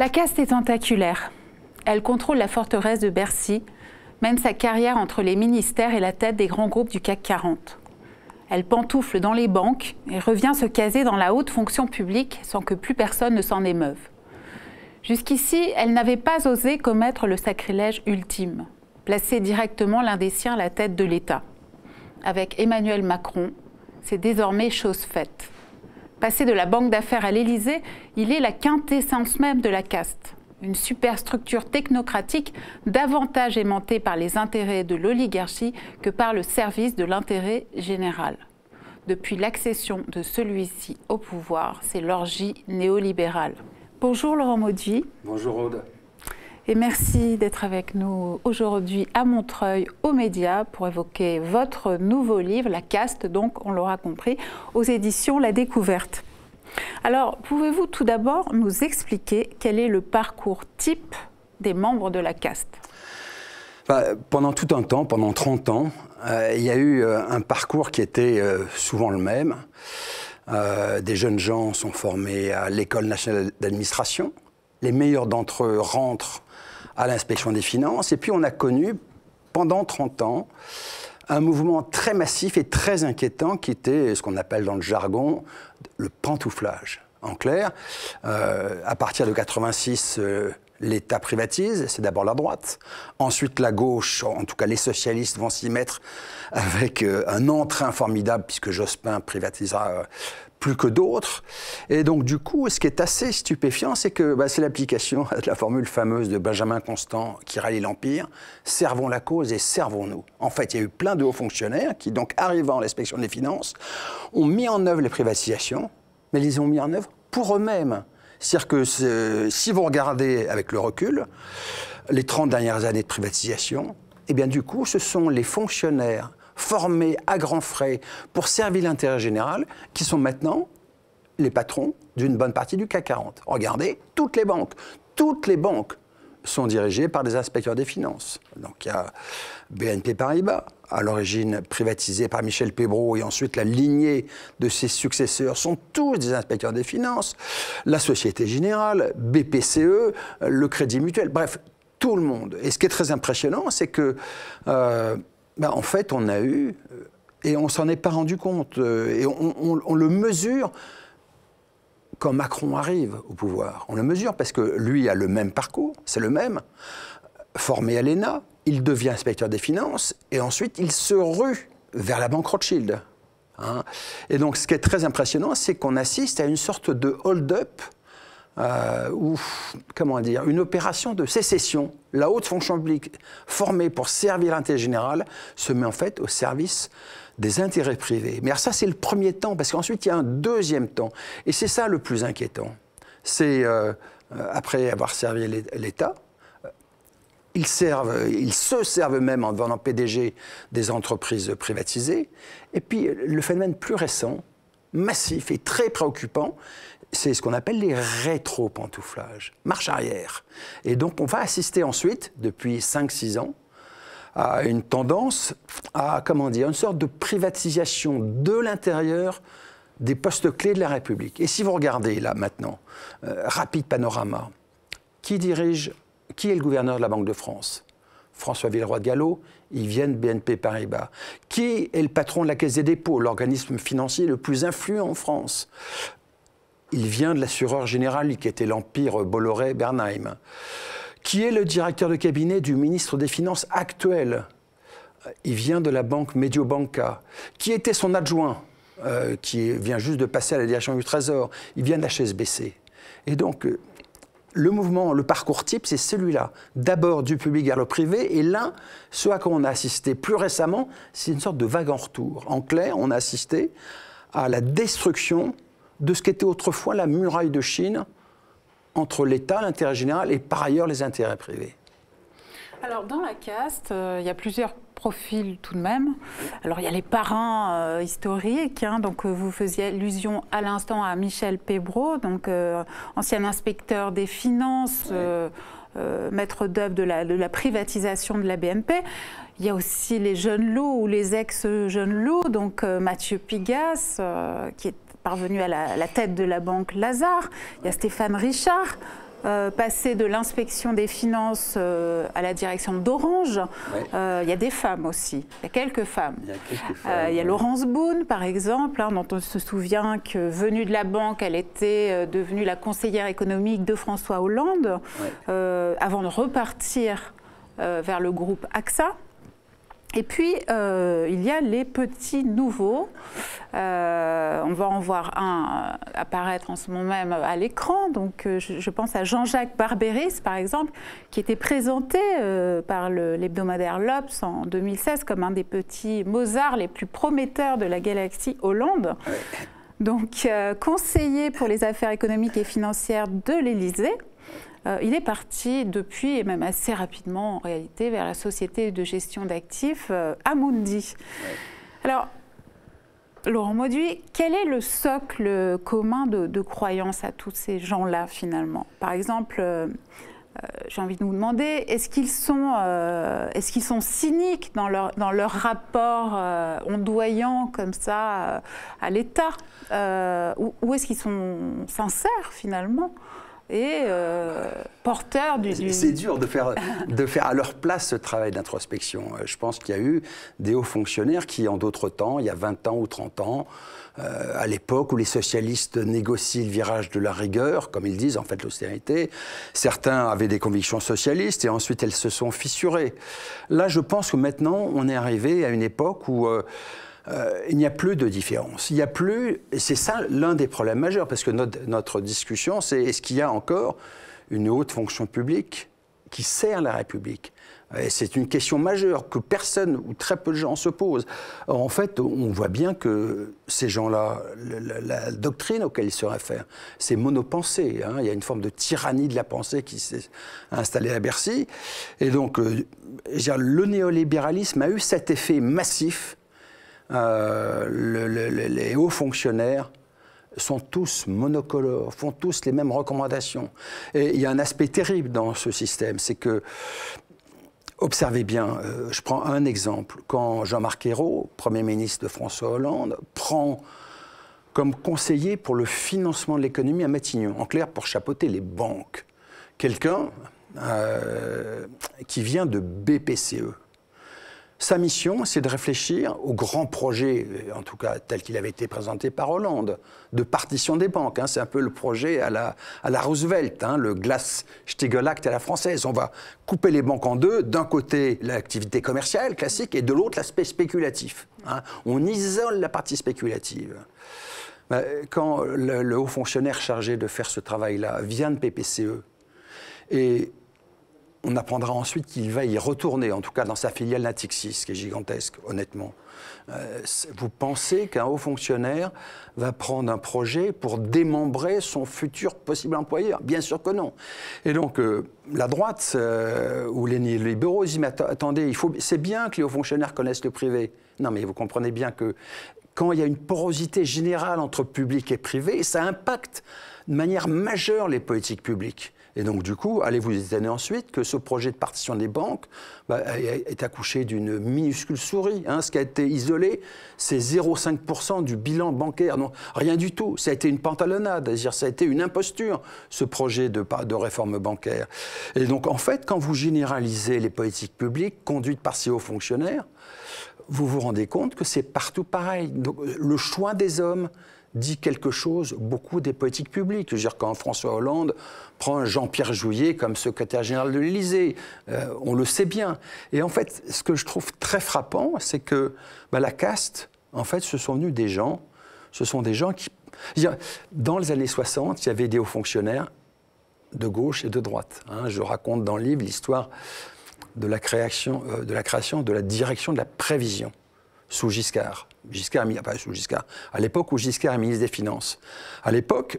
La caste est tentaculaire. Elle contrôle la forteresse de Bercy, mène sa carrière entre les ministères et la tête des grands groupes du CAC 40. Elle pantoufle dans les banques et revient se caser dans la haute fonction publique sans que plus personne ne s'en émeuve. Jusqu'ici, elle n'avait pas osé commettre le sacrilège ultime, placer directement l'un des siens à la tête de l'État. Avec Emmanuel Macron, c'est désormais chose faite. Passé de la banque d'affaires à l'Élysée, il est la quintessence même de la caste. Une superstructure technocratique davantage aimantée par les intérêts de l'oligarchie que par le service de l'intérêt général. Depuis l'accession de celui-ci au pouvoir, c'est l'orgie néolibérale. Bonjour Laurent Maudit. – Bonjour Aude. Et merci d'être avec nous aujourd'hui à Montreuil, aux médias, pour évoquer votre nouveau livre, La Caste, donc on l'aura compris, aux éditions La Découverte. Alors, pouvez-vous tout d'abord nous expliquer quel est le parcours type des membres de la caste bah, Pendant tout un temps, pendant 30 ans, euh, il y a eu euh, un parcours qui était euh, souvent le même. des jeunes gens sont formés à l'école nationale d'administration. Les meilleurs d'entre eux rentrent à l'inspection des finances. Et puis on a connu pendant 30 ans un mouvement très massif et très inquiétant qui était ce qu'on appelle dans le jargon le pantouflage. En clair, euh, à partir de 86, euh, l'État privatise, c'est d'abord la droite. Ensuite, la gauche, en tout cas les socialistes, vont s'y mettre avec euh, un entrain formidable, puisque Jospin privatisera plus que d'autres. Et donc, du coup, ce qui est assez stupéfiant, c'est que bah, c'est l'application de la formule fameuse de Benjamin Constant qui rallie l'Empire servons la cause et servons-nous. En fait, il y a eu plein de hauts fonctionnaires qui, donc, arrivant à l'inspection des finances, ont mis en œuvre les privatisations, mais les ont mis en œuvre pour eux-mêmes. C'est-à-dire que si vous regardez avec le recul, les 30 dernières années de privatisation, eh bien, du coup, ce sont les fonctionnaires formés à grands frais pour servir l'intérêt général, qui sont maintenant les patrons d'une bonne partie du CAC 40. Regardez, toutes les banques, toutes les banques sont dirigées par des inspecteurs des finances. Donc il y a BNP Paribas, à l'origine privatisée par Michel Pébro, et ensuite la lignée de ses successeurs sont tous des inspecteurs des finances, la Société Générale, BPCE, le Crédit Mutuel, bref, tout le monde. Et ce qui est très impressionnant, c'est que... Euh, bah, en fait, on a eu, euh, et on s'en est pas rendu compte, euh, et on, le mesure quand Macron arrive au pouvoir. On le mesure parce que lui a le même parcours, c'est le même. Formé à l'ENA, il devient inspecteur des finances et ensuite il se rue vers la banque Rothschild. Hein. et donc ce qui est très impressionnant, c'est qu'on assiste à une sorte de hold-up euh, ou, comment dire, une opération de sécession. La haute fonction publique formée pour servir l'intérêt général se met en fait au service des intérêts privés. Mais alors ça, c'est le premier temps, parce qu'ensuite, il y a un deuxième temps. Et c'est ça le plus inquiétant. C'est, euh, euh, après avoir servi l'État, ils, servent, ils se servent même en devenant PDG des entreprises privatisées. Et puis, le phénomène plus récent, massif et très préoccupant, c'est ce qu'on appelle les rétro-pantouflages, marche arrière. Et donc on va assister ensuite, depuis 5-6 ans, à une tendance à, comment dire, une sorte de privatisation de l'intérieur des postes clés de la République. Et si vous regardez là maintenant, euh, rapide panorama, qui dirige, qui est le gouverneur de la Banque de France François Villeroy de Gallo, ils viennent BNP Paribas. Qui est le patron de la Caisse des dépôts, l'organisme financier le plus influent en France il vient de l'assureur général qui était l'Empire Bolloré-Bernheim, qui est le directeur de cabinet du ministre des Finances actuel. Il vient de la banque Mediobanca, qui était son adjoint, euh, qui vient juste de passer à la direction du Trésor. Il vient de la HSBC. Et donc, euh, le mouvement, le parcours type, c'est celui-là. D'abord du public vers le privé, et là, ce à quoi on a assisté plus récemment, c'est une sorte de vague en retour. En clair, on a assisté à la destruction de ce qu'était autrefois la muraille de Chine entre l'État, l'intérêt général et par ailleurs les intérêts privés. Alors dans la caste, euh, il y a plusieurs profils tout de même. Alors il y a les parrains euh, historiques, hein. donc euh, vous faisiez allusion à l'instant à Michel Pébro, donc ancien inspecteur des finances. maître d'œuvre de la, privatisation de la BNP. Il y a aussi les jeunes lots ou les ex-jeunes lots, donc Mathieu Pigas, qui est parvenu à la, tête de la banque Lazare. Il y a Stéphane Richard. Euh, passé de l'inspection des finances euh, à la direction d'Orange, euh, il y a des femmes aussi, il y a quelques femmes. Il y a, Laurence Boone, par exemple, hein, dont on se souvient que venue de la banque, elle était devenue la conseillère économique de François Hollande, avant de repartir vers le groupe AXA. Et puis, euh, il y a les petits nouveaux. Euh, on va en voir un euh, apparaître en ce moment même à l'écran. Donc, je, pense à Jean-Jacques Barberis, par exemple, qui était présenté par l'hebdomadaire L'Obs en 2016 comme un des petits Mozart les plus prometteurs de la galaxie Hollande. Donc, conseiller pour les affaires économiques et financières de l'Élysée. Euh, il est parti depuis, et même assez rapidement en réalité, vers la société de gestion d'actifs euh, Amundi. Alors, Laurent Mauduit, quel est le socle commun de, croyance à tous ces gens-là finalement Par exemple, euh, j'ai envie de vous demander, est-ce qu'ils sont, cyniques dans leur, dans leur rapport ondoyant comme ça à l'État ou est-ce qu'ils sont sincères finalement et euh, porteur du. C'est dur de faire, de faire à leur place ce travail d'introspection. Euh, je pense qu'il y a eu des hauts fonctionnaires qui, en d'autres temps, il y a 20 ans ou 30 ans, euh, à l'époque où les socialistes négocient le virage de la rigueur, comme ils disent en fait l'austérité, certains avaient des convictions socialistes et ensuite elles se sont fissurées. Là, je pense que maintenant, on est arrivé à une époque où. Euh, euh, il n'y a plus de différence. Il n'y a plus, c'est ça l'un des problèmes majeurs, parce que notre, discussion, c'est est-ce qu'il y a encore une haute fonction publique qui sert la République c'est une question majeure que personne ou très peu de gens se posent. en fait, on voit bien que ces gens-là, la, doctrine auquel ils se réfèrent, c'est monopensée. Hein. Il y a une forme de tyrannie de la pensée qui s'est installée à Bercy. Et donc, euh, le néolibéralisme a eu cet effet massif euh, les hauts fonctionnaires sont tous monocolores, font tous les mêmes recommandations. Et il y a un aspect terrible dans ce système, c'est que, observez bien, euh, je prends un exemple, quand Jean-Marc Ayrault, Premier ministre de François Hollande, prend comme conseiller pour le financement de l'économie à Matignon, en clair pour chapeauter les banques, quelqu'un euh, qui vient de BPCE. Sa mission, c'est de réfléchir au grand projet, euh, en tout cas tel qu'il avait été présenté par Hollande, de partition des banques. Hein. C'est un peu le projet à la, à la Roosevelt, hein, le Glass-Steagall à la française. On va couper les banques en deux, d'un côté l'activité commerciale classique et de l'autre l'aspect spéculatif. Hein. On isole la partie spéculative. Bah, quand le, le haut fonctionnaire chargé de faire ce travail-là vient de PPCE, et on apprendra ensuite qu'il va y retourner, en tout cas dans sa filiale Natixis, qui est gigantesque, honnêtement. Euh, vous pensez qu'un haut fonctionnaire va prendre un projet pour démembrer son futur possible employeur Bien sûr que non. Et donc, euh, la droite euh, ou les libéraux ils disent Mais attendez, il faut, c'est bien que les hauts fonctionnaires connaissent le privé. Non, mais vous comprenez bien que quand il y a une porosité générale entre public et privé, ça impacte de manière majeure les politiques publiques. Et donc, du coup, allez-vous étonner ensuite que ce projet de partition des banques bah, est accouché d'une minuscule souris. Hein, ce qui a été isolé, c'est 0,5% du bilan bancaire. Non, rien du tout. Ça a été une pantalonnade, c'est-à-dire ça a été une imposture, ce projet de, de réforme bancaire. Et donc, en fait, quand vous généralisez les politiques publiques conduites par ces hauts fonctionnaires, vous vous rendez compte que c'est partout pareil. Donc, le choix des hommes, dit quelque chose beaucoup des politiques publiques. Je veux dire, quand François Hollande prend Jean-Pierre Jouyet comme secrétaire général de l'Élysée, euh, on le sait bien. Et en fait, ce que je trouve très frappant, c'est que bah, la caste, en fait, ce sont venus des gens, ce sont des gens qui... dans les années 60, il y avait des hauts fonctionnaires de gauche et de droite. Hein. je raconte dans le livre l'histoire de euh, de la création de la direction de la prévision sous Giscard. Giscard, pas à l'époque où Giscard est ministre des Finances. À l'époque,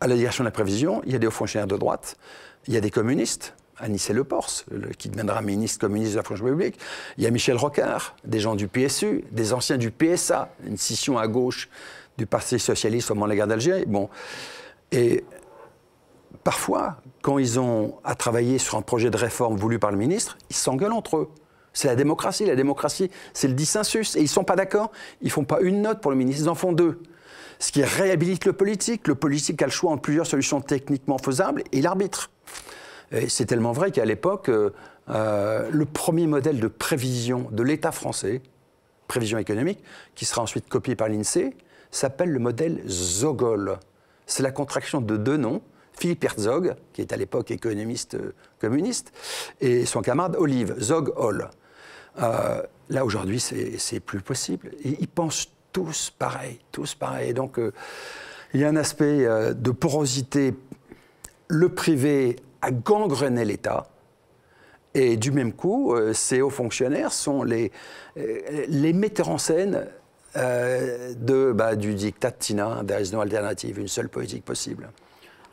à la direction de la prévision, il y a des hauts fonctionnaires de droite, il y a des communistes, Anicet Le qui deviendra ministre communiste de la fonction publique. Il y a Michel Rocard, des gens du PSU, des anciens du PSA, une scission à gauche du Parti socialiste au moment de la guerre d'Algérie. Bon. Et parfois, quand ils ont à travailler sur un projet de réforme voulu par le ministre, ils s'engueulent entre eux. C'est la démocratie. La démocratie, c'est le dissensus. Et ils ne sont pas d'accord. Ils ne font pas une note pour le ministre, ils en font deux. Ce qui réhabilite le politique. Le politique a le choix entre plusieurs solutions techniquement faisables et l'arbitre. Et c'est tellement vrai qu'à l'époque, euh, euh, le premier modèle de prévision de l'État français, prévision économique, qui sera ensuite copié par l'INSEE, s'appelle le modèle Zogol. C'est la contraction de deux noms, Philippe Herzog, qui est à l'époque économiste euh, communiste, et son camarade Olive, Zogol. Euh, là, aujourd'hui, c'est plus possible. ils pensent tous pareil, tous pareil. Donc, euh, il y a un aspect euh, de porosité. Le privé a gangrené l'État. Et du même coup, ces hauts fonctionnaires sont les, les metteurs en scène de, bah, du dictatina, de Tina, there une seule politique possible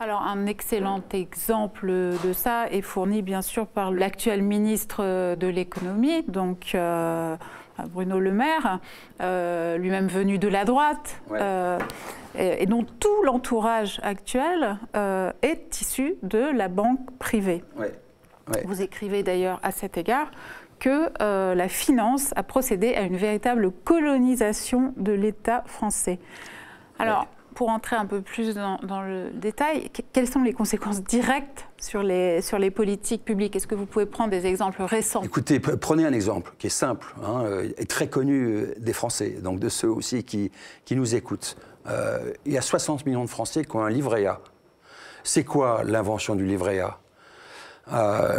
alors un excellent exemple de ça est fourni bien sûr par l'actuel ministre euh, de l'économie, donc euh, Bruno Le Maire, euh, lui-même venu de la droite, et, dont tout l'entourage actuel est issu de la banque privée. Vous écrivez d'ailleurs à cet égard que la finance a procédé à une véritable colonisation de l'État français. Alors, pour entrer un peu plus dans, le détail, quelles sont les conséquences directes sur les, sur les politiques publiques Est-ce que vous pouvez prendre des exemples récents Écoutez, prenez un exemple qui est simple hein, euh, et très connu euh, des Français, donc de ceux aussi qui, qui nous écoutent. Euh, il y a 60 millions de Français qui ont un livret A. C'est quoi l'invention du livret A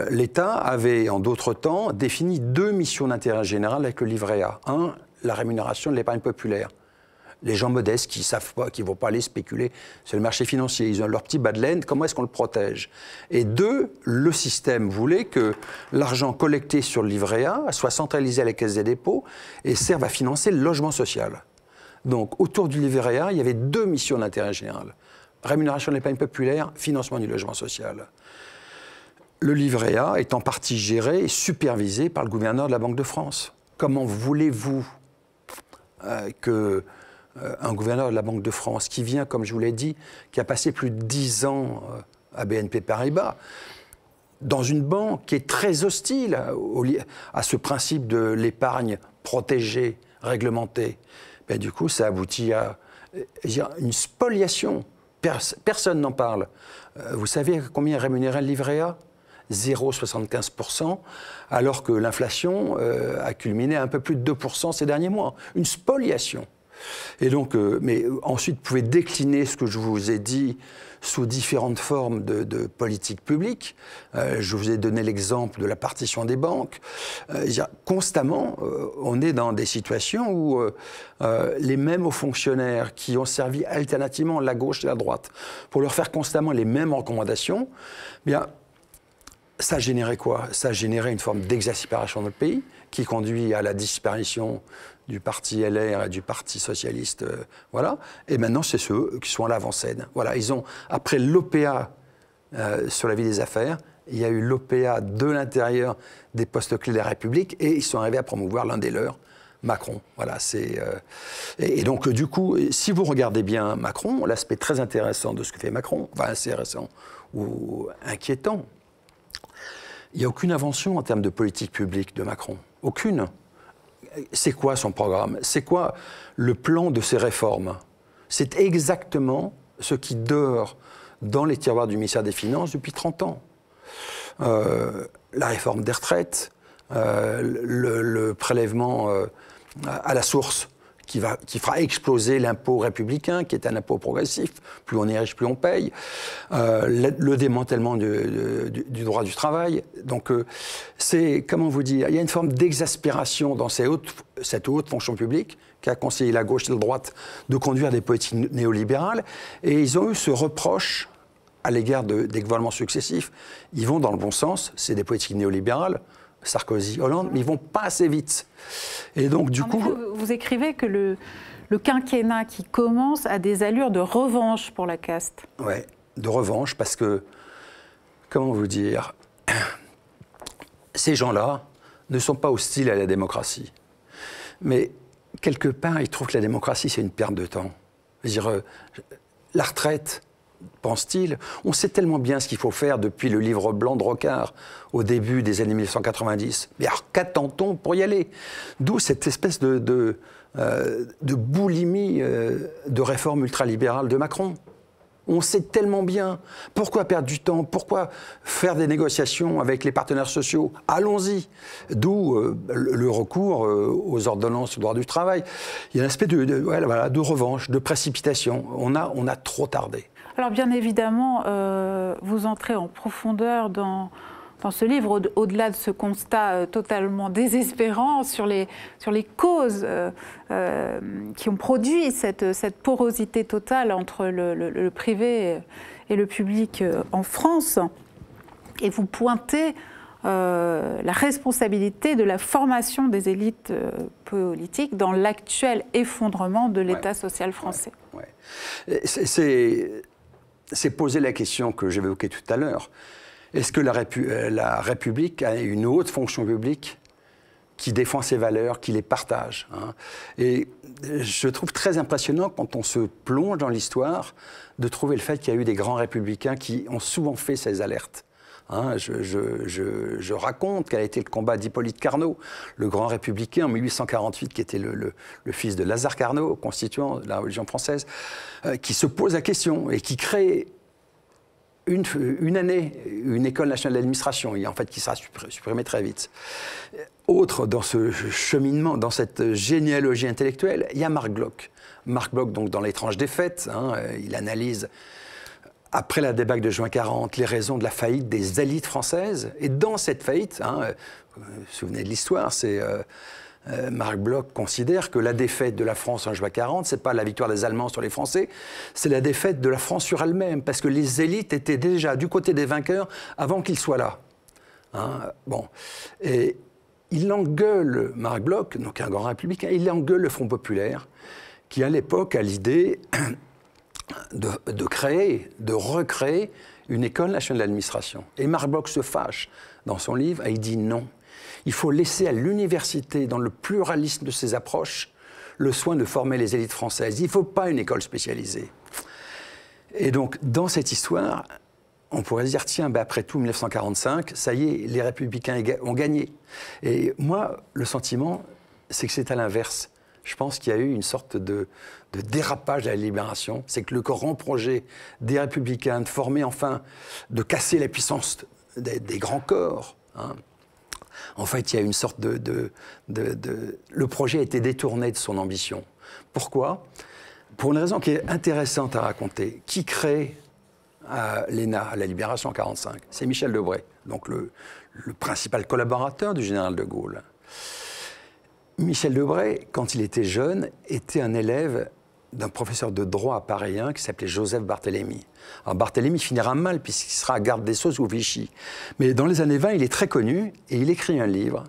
L'État avait, en d'autres temps, défini deux missions d'intérêt général avec le livret A. Un, la rémunération de l'épargne populaire les gens modestes qui savent pas, qui vont pas aller spéculer sur le marché financier. Ils ont leur petit bas de Comment est-ce qu'on le protège Et deux, le système voulait que l'argent collecté sur le livret A soit centralisé à la caisse des dépôts et serve à financer le logement social. Donc, autour du livret A, il y avait deux missions d'intérêt général rémunération de l'épargne populaire, financement du logement social. Le livret A est en partie géré et supervisé par le gouverneur de la Banque de France. Comment voulez-vous euh, que euh, un gouverneur de la Banque de France qui vient, comme je vous l'ai dit, qui a passé plus de 10 ans euh, à BNP Paribas, dans une banque qui est très hostile à ce principe de l'épargne protégée, réglementée. Ben, du coup, ça aboutit à euh, une spoliation. Personne n'en parle. Vous savez combien est le livret A 0,75%, alors que l'inflation a culminé à un peu plus de 2% ces derniers mois. Une spoliation. Et donc, euh, mais euh, ensuite, vous pouvez décliner ce que je vous ai dit sous différentes formes de, politique publique. Euh, je vous ai donné l'exemple de la partition des banques. constamment, on est dans des situations où les mêmes hauts fonctionnaires qui ont servi alternativement la gauche et la droite pour leur faire constamment les mêmes recommandations, eh bien, ça générait quoi Ça générait une forme d'exaspération de notre pays qui conduit à la disparition du parti LR et du parti socialiste. Euh, voilà. Et maintenant, c'est ceux qui sont à l'avant-scène. Voilà. Ils ont, après l'OPA euh, sur la vie des affaires, il y a eu l'OPA de l'intérieur des postes clés de la République et ils sont arrivés à promouvoir l'un des leurs. Macron, voilà, c'est euh, et, donc du coup, si vous regardez bien Macron, l'aspect très intéressant de ce que fait Macron, enfin récent ou inquiétant, il n'y a aucune invention en termes de politique publique de Macron. Aucune. C'est quoi son programme C'est quoi le plan de ses réformes C'est exactement ce qui dort dans les tiroirs du ministère des Finances depuis 30 ans. Euh, la réforme des retraites, euh, le, prélèvement euh, à la source qui, fera exploser l'impôt républicain, qui est un impôt progressif. Plus on est riche, plus on paye. Euh, le, démantèlement du, droit du travail. Donc, euh, c'est, comment vous dire, il y a une forme d'exaspération dans cette haute fonction publique qui a conseillé la gauche et la droite de conduire des politiques néolibérales. Et ils ont eu ce reproche à l'égard des gouvernements successifs. Ils vont dans le bon sens, c'est des politiques néolibérales. Sarkozy, Hollande, mais ils vont pas assez vite. Et donc, du coup. vous écrivez que le, le quinquennat qui commence a des allures de revanche pour la caste. Oui, de revanche, parce que, comment vous dire, ces gens-là ne sont pas hostiles à la démocratie. Mais quelque part, ils trouvent que la démocratie, c'est une perte de temps. Je veux dire, euh, la retraite, pense-t-il, on sait tellement bien ce qu'il faut faire depuis le livre blanc de Rocard au début des années 1990. Mais alors qu'attend-on pour y aller D'où cette espèce de, de, euh, boulimie euh, de réforme ultralibérale de Macron. On sait tellement bien. Pourquoi perdre du temps Pourquoi faire des négociations avec les partenaires sociaux Allons-y. D'où euh, le recours aux ordonnances au droit du travail. Il y a un aspect de, voilà, revanche, de précipitation. On a, on a trop tardé. Alors bien évidemment, euh, vous entrez en profondeur dans, dans ce livre, au-delà de ce constat euh, totalement désespérant sur les, sur les causes euh, qui ont produit cette, cette porosité totale entre le, privé et le public en France, et vous pointez la responsabilité de la formation des élites politiques dans l'actuel effondrement de l'État social français. C'est c'est poser la question que j'évoquais tout à l'heure. Est-ce que la, euh, République a une haute fonction publique qui défend ses valeurs, qui les partage hein Et je trouve très impressionnant quand on se plonge dans l'histoire de trouver le fait qu'il y a eu des grands républicains qui ont souvent fait ces alertes. Hein, je, raconte quel a été le combat d'Hippolyte Carnot, le grand républicain en 1848, qui était le, fils de Lazare Carnot, constituant la religion française, euh, qui se pose la question et qui crée une, année, une école nationale d'administration, et en fait, qui sera supprimée très vite. Autre dans ce cheminement, dans cette généalogie intellectuelle, il y a Marc Bloch. Marc Bloch, donc, dans l'étrange défaite, hein, il analyse après la débâcle de juin 40, les raisons de la faillite des élites françaises. Et dans cette faillite, hein, euh, vous vous souvenez de l'histoire, c'est euh, euh, Marc Bloch considère que la défaite de la France en juin 40, c'est pas la victoire des Allemands sur les Français, c'est la défaite de la France sur elle-même, parce que les élites étaient déjà du côté des vainqueurs avant qu'ils soient là. Hein, bon, et il engueule Marc Bloch, donc un grand républicain, il engueule le Front populaire, qui à l'époque a l'idée de, créer, de recréer une école nationale d'administration. Et Bloch se fâche dans son livre et il dit non. Il faut laisser à l'université, dans le pluralisme de ses approches, le soin de former les élites françaises. Il ne faut pas une école spécialisée. Et donc, dans cette histoire, on pourrait dire, tiens, ben, après tout, 1945, ça y est, les républicains ont gagné. Et moi, le sentiment, c'est que c'est à l'inverse je pense qu'il y a eu une sorte de, dérapage de la libération. C'est que le grand projet des républicains de former enfin, de casser la puissance des, grands corps. Hein. En fait, il y a une sorte de, Le projet a été détourné de son ambition. Pourquoi Pour une raison qui est intéressante à raconter. Qui crée euh, l'ENA, la Libération en 1945 C'est Michel Debré, donc le principal collaborateur du général de Gaulle. Michel Debray, quand il était jeune, était un élève d'un professeur de droit à Paris qui s'appelait Joseph Barthélemy. Alors Barthélemy finira mal puisqu'il sera à garde des Sceaux ou Vichy. Mais dans les années 20, il est très connu et il écrit un livre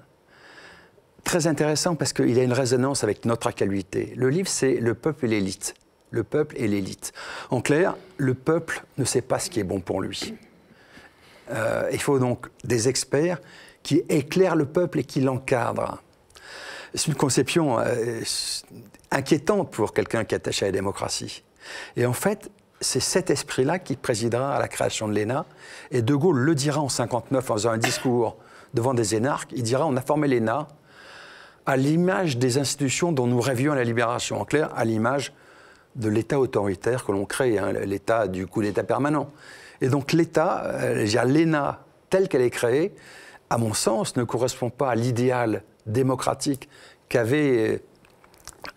très intéressant parce qu'il a une résonance avec notre actualité. Le livre, c'est Le peuple et l'élite. Le peuple et l'élite. En clair, le peuple ne sait pas ce qui est bon pour lui. Euh, il faut donc des experts qui éclairent le peuple et qui l'encadrent c'est une conception euh, inquiétante pour quelqu'un qui est attaché à la démocratie. Et en fait, c'est cet esprit-là qui présidera à la création de l'ENA. Et De Gaulle le dira en 59 en faisant un discours devant des énarques. Il dira on a formé l'ENA à l'image des institutions dont nous rêvions la libération. En clair, à l'image de l'État autoritaire que l'on crée, hein, l'État du coup d'État permanent. Et donc l'État, euh, l'ENA telle qu'elle est créée, à mon sens, ne correspond pas à l'idéal démocratique qu'avaient euh,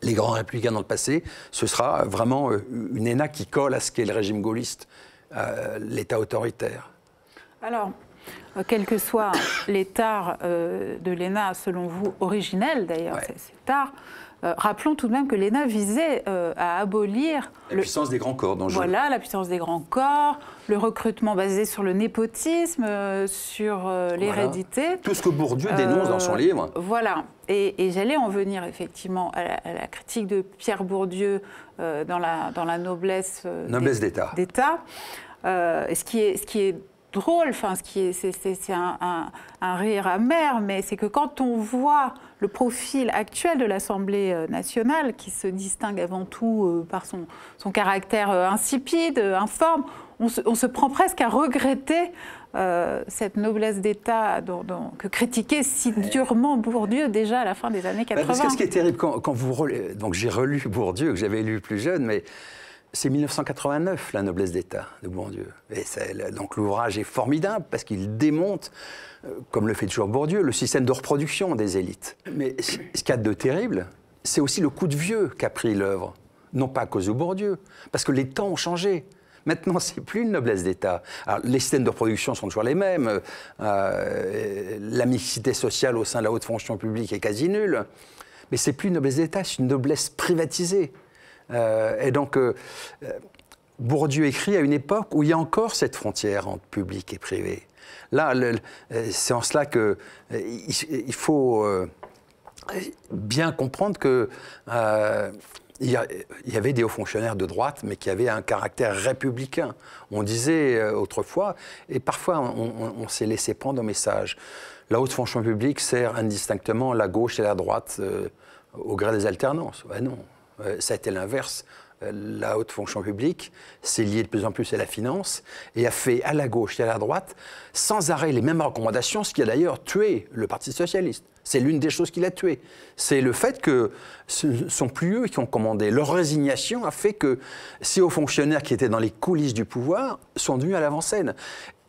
les grands républicains dans le passé, ce sera vraiment euh, une ENA qui colle à ce qu'est le régime gaulliste, euh, l'État autoritaire. Alors, quel que soit l'état de l'ENA, selon vous, originel d'ailleurs, c'est tard, euh, rappelons tout de même que l'ENA visait euh, à abolir... La puissance des grands corps dans le Voilà, la puissance des grands corps, le recrutement basé sur le népotisme, euh, sur l'hérédité. Tout ce que Bourdieu dénonce dans son livre. Voilà. Et, j'allais en venir effectivement à la, critique de Pierre Bourdieu dans, la, dans la noblesse, noblesse d'État. d'État. ce qui est, ce qui est drôle, enfin, ce qui est, c'est, un, rire amer, mais c'est que quand on voit le profil actuel de l'Assemblée euh, nationale, qui se distingue avant tout euh, par son, caractère euh, insipide, informe, on se, prend presque à regretter cette noblesse d'État que critiquait si durement Bourdieu déjà à la fin des années 80. Parce que ce qui est terrible, quand, quand vous... Donc j'ai relu Bourdieu, que j'avais lu plus jeune, mais c'est 1989, La noblesse d'État de Bourdieu. Et donc l'ouvrage est formidable parce qu'il démonte, euh, comme le fait toujours Bourdieu, le système de reproduction des élites. Mais ce qu'il y a de terrible, c'est aussi le coup de vieux qu'a pris l'œuvre. Non pas à cause de Bourdieu, parce que les temps ont changé. Maintenant, c'est plus une noblesse d'État. les systèmes de reproduction sont toujours les mêmes. Euh, euh, la mixité sociale au sein de la haute fonction publique est quasi nulle. Mais c'est plus une noblesse d'État, c'est une noblesse privatisée. Euh, et donc, euh, Bourdieu écrit à une époque où il y a encore cette frontière entre public et privé. Là, euh, c'est en cela qu'il il faut bien comprendre que y, avait des hauts fonctionnaires de droite, mais qui avaient un caractère républicain. On disait autrefois, et parfois on, s'est laissé prendre au message. La haute fonction publique sert indistinctement la gauche et la droite au gré des alternances. Ben non, euh, ça a été l'inverse. Euh, la haute fonction publique s'est liée de plus en plus à la finance et a fait à la gauche et à la droite sans arrêt les mêmes recommandations, ce qui a d'ailleurs tué le Parti socialiste. C'est l'une des choses qui l'a tué. C'est le fait que ce ne sont plus eux qui ont commandé. Leur résignation a fait que ces hauts fonctionnaires qui étaient dans les coulisses du pouvoir sont devenus à l'avant-scène.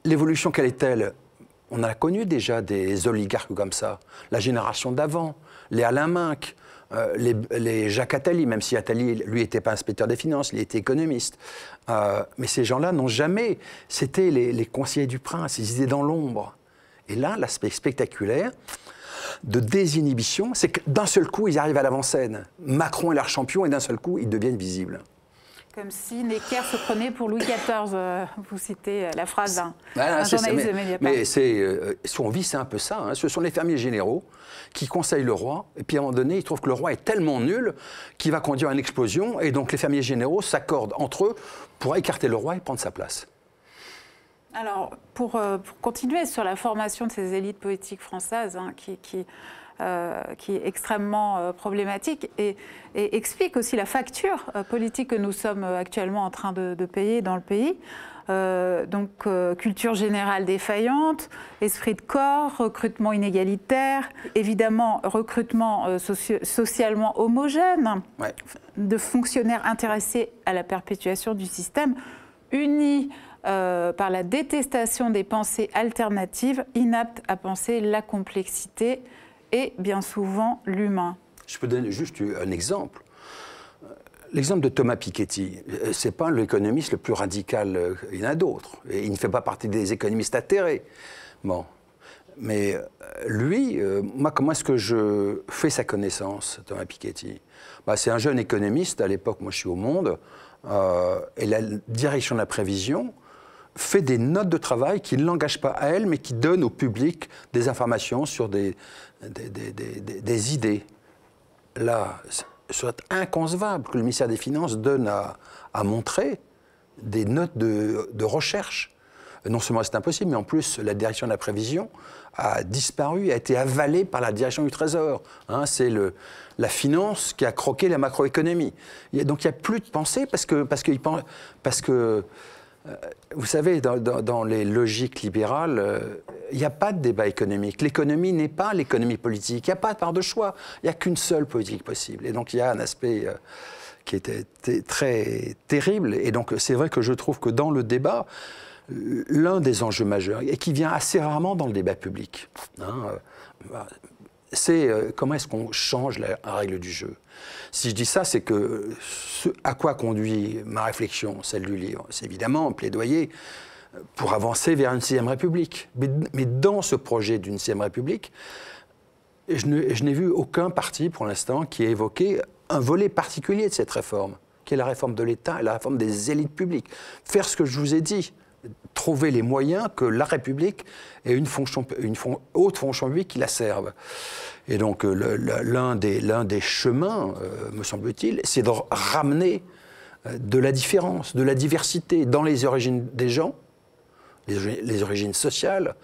L'évolution, quelle est-elle On a connu déjà des oligarques comme ça. La génération d'avant, les Alain Minck, euh, les, Jacques Attali, même si Attali, lui, n'était pas inspecteur des finances, il était économiste. Euh, mais ces gens-là n'ont jamais. C'était les, conseillers du prince, ils étaient dans l'ombre. Et là, l'aspect spectaculaire de désinhibition, c'est que d'un seul coup, ils arrivent à l'avant-scène. Macron est leur champion et d'un seul coup, ils deviennent visibles. Comme si Necker se prenait pour Louis XIV, euh, vous citez la phrase d'un journaliste mais, de Mediapart. Mais euh, c'est un peu ça. Hein. Ce sont les fermiers généraux qui conseillent le roi, et puis à un moment donné, ils trouvent que le roi est tellement nul qu'il va conduire à une explosion, et donc les fermiers généraux s'accordent entre eux pour écarter le roi et prendre sa place. Alors, pour, euh, continuer sur la formation de ces élites politiques françaises, hein, qui, qui euh, qui est extrêmement euh, problématique et, explique aussi la facture euh, politique que nous sommes actuellement en train de, payer dans le pays. donc culture générale défaillante, esprit de corps, recrutement inégalitaire, évidemment recrutement socialement homogène, de fonctionnaires intéressés à la perpétuation du système, unis par la détestation des pensées alternatives, inaptes à penser la complexité, et bien souvent l'humain. Je peux donner juste un exemple. L'exemple de Thomas Piketty, euh, c'est pas l'économiste le plus radical. Euh, il y en a d'autres. Il ne fait pas partie des économistes atterrés. Bon. Mais euh, lui, moi, comment est-ce que je fais sa connaissance, Thomas Piketty bah, C'est un jeune économiste, à l'époque, moi je suis au Monde, et la direction de la prévision fait des notes de travail qui ne l'engagent pas à elle, mais qui donnent au public des informations sur des, des, idées, là, soit inconcevable que le ministère des Finances donne à, montrer des notes de, recherche. Non seulement c'est impossible, mais en plus la direction de la prévision a disparu, a été avalée par la direction du Trésor. Hein, c'est la finance qui a croqué la macroéconomie. Donc il n'y a plus de pensée parce parce que euh, vous savez, dans, les logiques libérales, euh, il n'y a pas de débat économique. L'économie n'est pas l'économie politique. Il n'y a pas de part de choix. Il n'y a qu'une seule politique possible. Et donc il y a un aspect euh, qui était très terrible. Et donc c'est vrai que je trouve que dans le débat, l'un des enjeux majeurs, et qui vient assez rarement dans le débat public, hein, bah, c'est euh, comment est-ce qu'on change la règle du jeu. Si je dis ça, c'est que à quoi conduit ma réflexion, celle du livre, c'est évidemment plaidoyer euh, pour avancer vers une sixième république. Mais, dans ce projet d'une sixième république, je n'ai vu aucun parti pour l'instant qui ait évoqué un volet particulier de cette réforme, qui est la réforme de l'État et la réforme des élites publiques. Faire ce que je vous ai dit, trouver les moyens que la République ait une, fonction, une haute fonction publique qui la serve. Et donc euh, l'un des, des, chemins, euh, me semble-t-il, c'est de ramener euh, de la différence, de la diversité dans les origines des gens, les, origines sociales,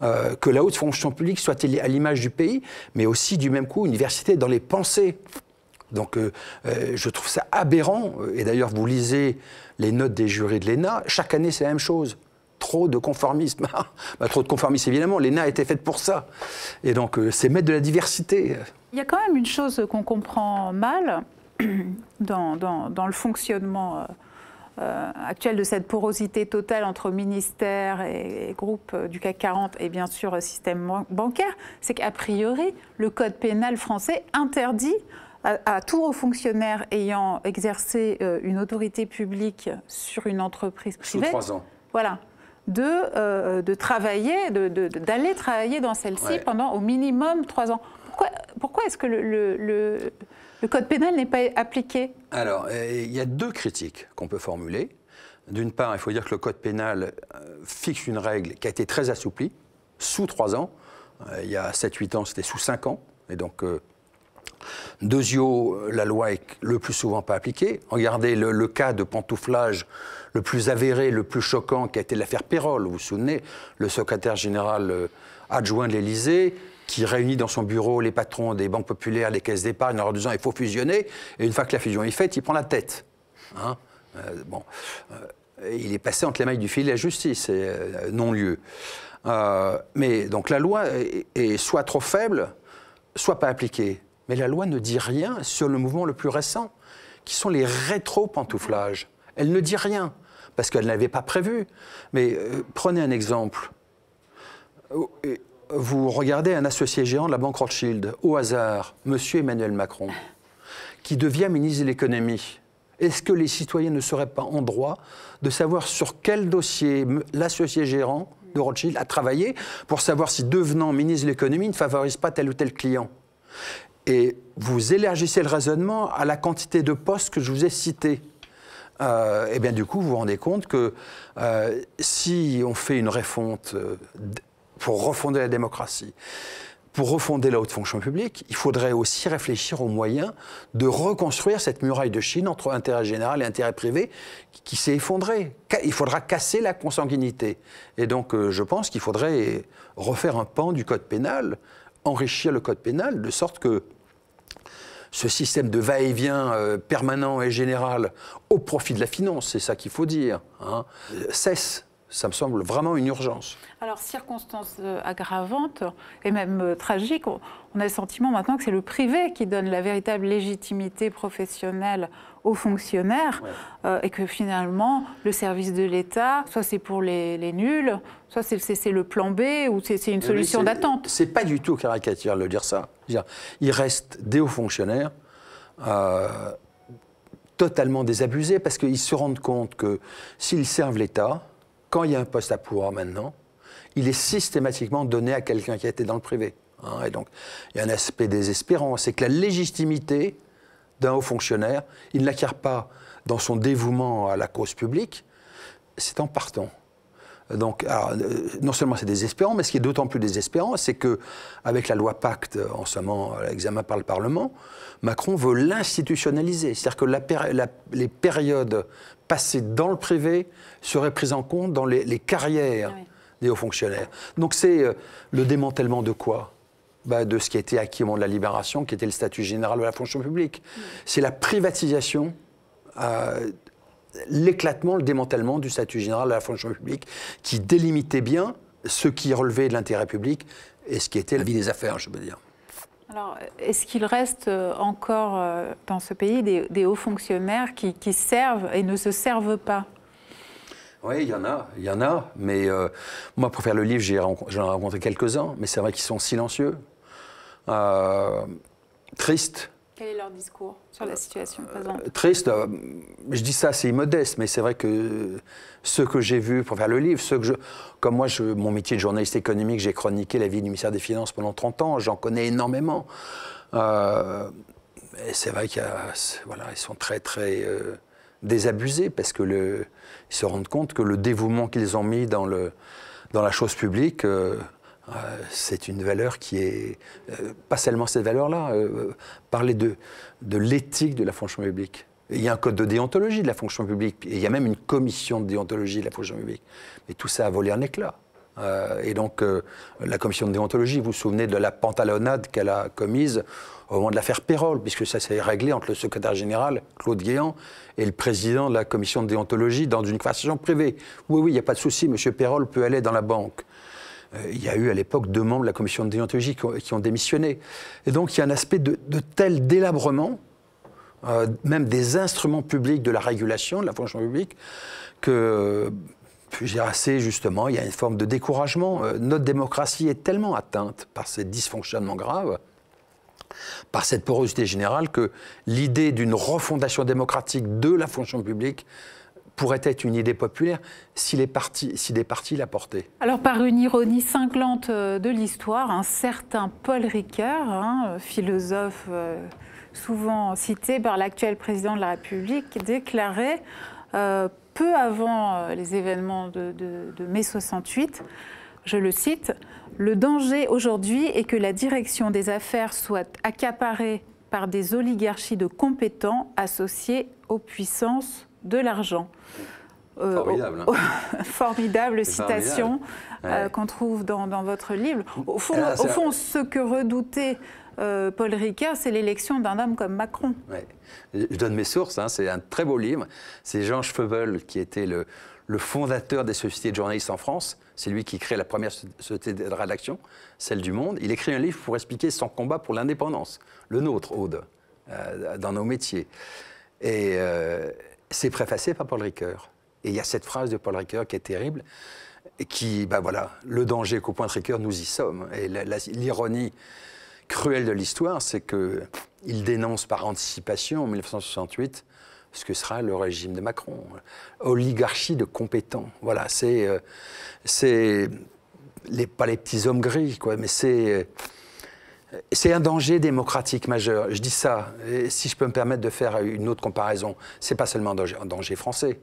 que la haute fonction publique soit à l'image du pays, mais aussi du même coup une diversité dans les pensées. Donc je trouve ça aberrant, et d'ailleurs vous lisez les notes des jurys de l'ENA, chaque année c'est la même chose trop de conformisme. Bah, trop de conformisme, évidemment. L'ENA a été faite pour ça. Et donc, euh, c'est mettre de la diversité. Il y a quand même une chose qu'on comprend mal dans, le fonctionnement euh, euh, actuel de cette porosité totale entre ministère et, groupes du CAC 40 et bien sûr système bancaire, c'est qu'a priori, le Code pénal français interdit à, tous tout haut fonctionnaire ayant exercé une autorité publique sur une entreprise privée. Sous trois ans. Voilà, euh, de, de travailler, d'aller travailler dans celle-ci pendant au minimum trois ans. Pourquoi, est-ce que le, code pénal n'est pas appliqué Alors, euh, il y a deux critiques qu'on peut formuler. D'une part, il faut dire que le code pénal euh, fixe une règle qui a été très assouplie, sous trois ans. Il y a 7-8 ans, c'était sous cinq ans. Et donc, deuxièmement, la loi est le plus souvent pas appliquée. Regardez le, le cas de pantouflage le plus avéré, le plus choquant, qui a été l'affaire Pérol. Vous vous souvenez, le secrétaire général euh, adjoint de l'Élysée, qui réunit dans son bureau les patrons des banques populaires, les caisses d'épargne, en leur disant il faut fusionner. Et une fois que la fusion est faite, il prend la tête. Hein. Euh, bon. Euh, il est passé entre les mailles du fil de la justice, non-lieu. mais donc la loi est, est soit trop faible, soit pas appliquée. Mais la loi ne dit rien sur le mouvement le plus récent, qui sont les rétro-pantouflages. Elle ne dit rien, parce qu'elle n'avait pas prévu. Mais euh, prenez un exemple. Vous euh, regardez un associé gérant de la Banque Rothschild, au hasard, Monsieur Emmanuel Macron, qui devient ministre de l'économie. Est-ce que les citoyens ne seraient pas en droit de savoir sur quel dossier l'associé gérant de Rothschild a travaillé pour savoir si devenant ministre de l'économie ne favorise pas tel ou tel client Et vous élargissez le raisonnement à la quantité de postes que je vous ai cités. Euh, eh et bien du coup, vous vous rendez compte que euh, si on fait une refonte euh, pour refonder la démocratie, pour refonder la haute fonction publique, il faudrait aussi réfléchir aux moyens de reconstruire cette muraille de Chine entre intérêt général et intérêt privé qui s'est effondrée. Il faudra casser la consanguinité. Et donc, je pense qu'il faudrait refaire un pan du code pénal, enrichir le code pénal de sorte que ce système de va-et-vient euh, permanent et général au profit de la finance, c'est ça qu'il faut dire, hein, euh, cesse ça me semble vraiment une urgence. Alors, circonstances euh, aggravantes et même euh, tragiques, on a le sentiment maintenant que c'est le privé qui donne la véritable légitimité professionnelle aux fonctionnaires euh, et que finalement, le service de l'État, soit c'est pour les, nuls, soit c'est le plan B ou c'est une solution d'attente. C'est pas du tout caricatural de dire ça. il reste des hauts fonctionnaires. totalement désabusés parce qu'ils se rendent compte que s'ils servent l'État, quand il y a un poste à pouvoir maintenant, il est systématiquement donné à quelqu'un qui a été dans le privé. Hein. et donc, il y a un aspect désespérant, c'est que la légitimité d'un haut fonctionnaire, il ne l'acquiert pas dans son dévouement à la cause publique, c'est en partant. Donc, euh, non seulement c'est désespérant, mais ce qui est d'autant plus désespérant, c'est que, avec la loi Pacte, en ce moment, euh, l'examen par le Parlement, Macron veut l'institutionnaliser. C'est-à-dire que les périodes passer dans le privé serait pris en compte dans les, carrières des hauts fonctionnaires. Donc c'est euh, le démantèlement de quoi bah, De ce qui a été acquis au moment de la libération, qui était le statut général de la fonction publique. C'est la privatisation. Euh, l'éclatement, le démantèlement du statut général de la fonction publique, qui délimitait bien ce qui relevait de l'intérêt public et ce qui était la vie des affaires, je veux dire. Alors, est-ce qu'il reste euh, encore euh, dans ce pays des, hauts fonctionnaires qui, servent et ne se servent pas oui, il y en a, il y en a, mais euh, moi, pour faire le livre, j'en ai, rencontré, quelques-uns, mais c'est vrai qu'ils sont silencieux, tristes, quel est leur discours sur la euh, situation euh, présente Triste, euh, je dis ça, c'est immodeste, mais c'est vrai que ceux que j'ai vus pour faire le livre, ceux que Comme moi, je, mon métier de journaliste économique, j'ai chroniqué la vie du ministère des Finances pendant 30 ans, j'en connais énormément. c'est vrai qu'ils sont très, très désabusés parce que se rendent compte que le dévouement qu'ils ont mis dans, la chose publique. Euh, c'est une valeur qui est. Euh, pas seulement cette valeur-là, euh, parler de, de l'éthique de la fonction publique. Il y a un code de déontologie de la fonction publique, il y a même une commission de déontologie de la fonction publique. Mais tout ça a volé en éclat. et donc, la commission de déontologie, vous vous souvenez de la pantalonnade qu'elle a commise au moment de l'affaire Pérol, puisque ça s'est réglé entre le secrétaire général, Claude Guéant, et le président de la commission de déontologie dans une conversation privée. Oui, oui, il n'y a pas de souci, M. Perrol peut aller dans la banque. Euh, il y a eu à l'époque deux membres de la commission de déontologie qui ont, démissionné. Et donc il y a un aspect de, tel délabrement, euh, même des instruments publics de la régulation, de la fonction publique, que euh, j'ai assez justement, il y a une forme de découragement. notre démocratie est tellement atteinte par ces dysfonctionnements graves par cette porosité générale que l'idée d'une refondation démocratique de la fonction publique pourrait être une idée populaire si, les partis, si des partis la Alors par une ironie cinglante euh, de l'histoire, un certain Paul Ricoeur, hein, euh, philosophe euh, souvent cité par l'actuel président de la République, déclarait peu avant les événements de, de mai 68, je le cite, Le danger aujourd'hui est que la direction des affaires soit accaparée par des oligarchies de compétents associés aux puissances de l'argent. Euh, formidable. Oh, hein. citation euh, qu'on trouve dans, votre livre. Au fond, ah, ce que redoutait euh, Paul Ricard, c'est l'élection d'un homme comme Macron. Je donne mes sources, hein. c'est un très beau livre. C'est Jean Feuvel qui était le, fondateur des sociétés de journalistes en France. C'est lui qui crée la première société de rédaction, celle du Monde. Il écrit un livre pour expliquer son combat pour l'indépendance, le nôtre, Aude, dans nos métiers. Et c'est préfacé par Paul Ricoeur. Et il y a cette phrase de Paul Ricoeur qui est terrible, qui, ben voilà, le danger qu'au point de Ricoeur, nous y sommes. Et l'ironie cruelle de l'histoire, c'est qu'il dénonce par anticipation en 1968 ce que sera le régime de Macron. Oligarchie de compétents. Voilà, c'est. Euh, c'est les, pas les petits hommes gris, quoi, mais c'est euh, c'est un danger démocratique majeur. Je dis ça, si je peux me permettre de faire une autre comparaison. C'est pas seulement un danger, français.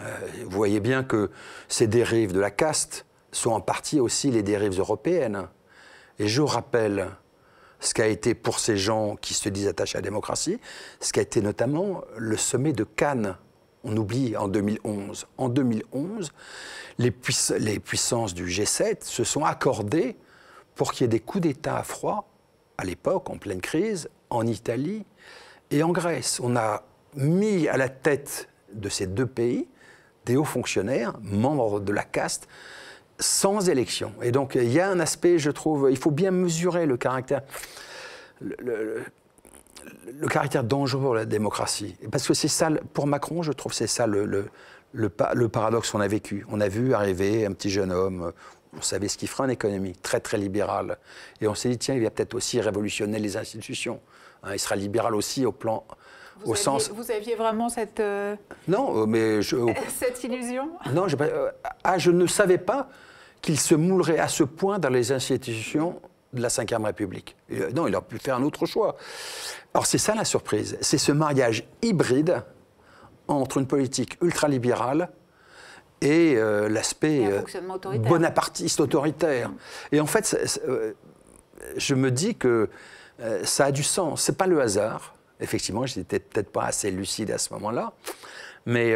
Euh, vous voyez bien que ces dérives de la caste sont en partie aussi les dérives européennes. Et je rappelle ce qu'a été pour ces gens qui se disent attachés à la démocratie, ce qu'a été notamment le sommet de Cannes. On oublie en 2011. En 2011, les, les puissances du G7 se sont accordées pour qu'il y ait des coups d'État à froid, à l'époque, en pleine crise, en Italie et en Grèce. On a mis à la tête de ces deux pays des hauts fonctionnaires, membres de la caste, sans élection. Et donc il y a un aspect, je trouve, il faut bien mesurer le caractère. Le, caractère dangereux de la démocratie. Parce que c'est ça, pour Macron, je trouve, c'est ça le, le, le, paradoxe qu'on a vécu. On a vu arriver un petit jeune homme on savait ce qui ferait une économie très très libérale. Et on s'est dit, tiens, il va peut-être aussi révolutionner les institutions. Hein, il sera libéral aussi au plan au sens. Vous aviez vraiment cette. Euh, non, euh, mais euh, cette illusion Non, je, ah, je ne savais pas qu'il se moulerait à ce point dans les institutions de la Ve République. non, il aurait pu faire un autre choix. Alors c'est ça la surprise. C'est ce mariage hybride entre une politique ultralibérale et euh, l'aspect euh, bonapartiste autoritaire. Mm. Et en fait, euh, je me dis que ça a du sens. C'est pas le hasard. Effectivement, je n'étais peut-être pas assez lucide à ce moment-là, mais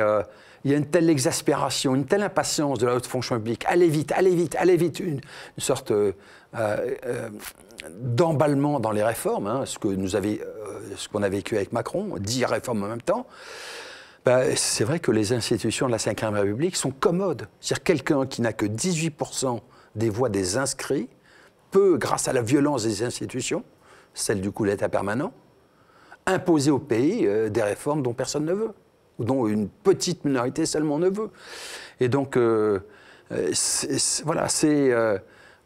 il y a une telle exaspération, une telle impatience de la haute fonction publique. Allez vite, allez vite, allez vite, une, sorte d'emballement dans les réformes, hein. ce que nous ce qu'on a vécu avec Macron, dix réformes en même temps. Bah, c'est vrai que les institutions de la Ve République sont commodes. cest dire quelqu'un qui n'a que 18% des voix des inscrits peut, grâce à la violence des institutions, celle du coup l'État permanent, imposer au pays euh, des réformes dont personne ne veut, ou dont une petite minorité seulement ne veut. Et donc, euh, euh, voilà, c'est...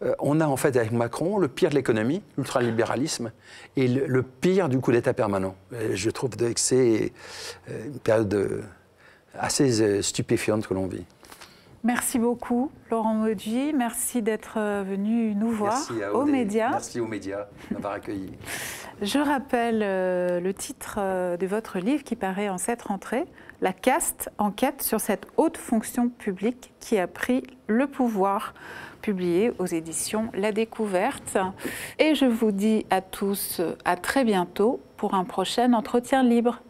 Euh, on a en fait avec Macron le pire de l'économie, l'ultralibéralisme, et le, pire du coup d'État permanent. Euh, je trouve que c'est euh, une période assez stupéfiante que l'on vit. Merci beaucoup, Laurent Maudji. Merci d'être venu nous voir aux médias. Merci aux médias d'avoir accueilli. Je rappelle le titre de votre livre qui paraît en cette rentrée La caste enquête sur cette haute fonction publique qui a pris le pouvoir publié aux éditions La Découverte. Et je vous dis à tous à très bientôt pour un prochain entretien libre.